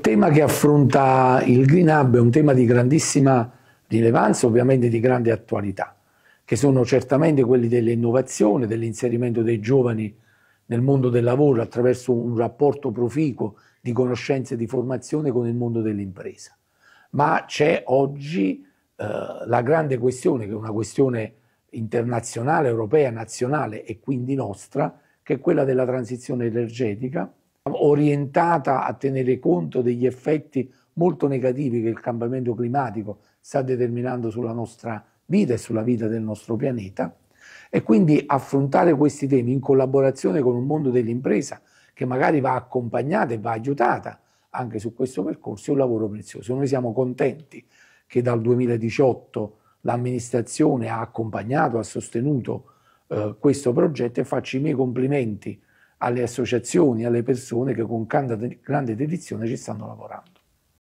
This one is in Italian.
tema che affronta il Green Hub è un tema di grandissima rilevanza, ovviamente di grande attualità, che sono certamente quelli dell'innovazione, dell'inserimento dei giovani nel mondo del lavoro attraverso un rapporto proficuo di conoscenze e di formazione con il mondo dell'impresa. Ma c'è oggi eh, la grande questione, che è una questione internazionale, europea, nazionale e quindi nostra, che è quella della transizione energetica orientata a tenere conto degli effetti molto negativi che il cambiamento climatico sta determinando sulla nostra vita e sulla vita del nostro pianeta e quindi affrontare questi temi in collaborazione con un mondo dell'impresa che magari va accompagnata e va aiutata anche su questo percorso è un lavoro prezioso. Noi siamo contenti che dal 2018 l'amministrazione ha accompagnato, ha sostenuto eh, questo progetto e faccio i miei complimenti alle associazioni, alle persone che con grande dedizione ci stanno lavorando.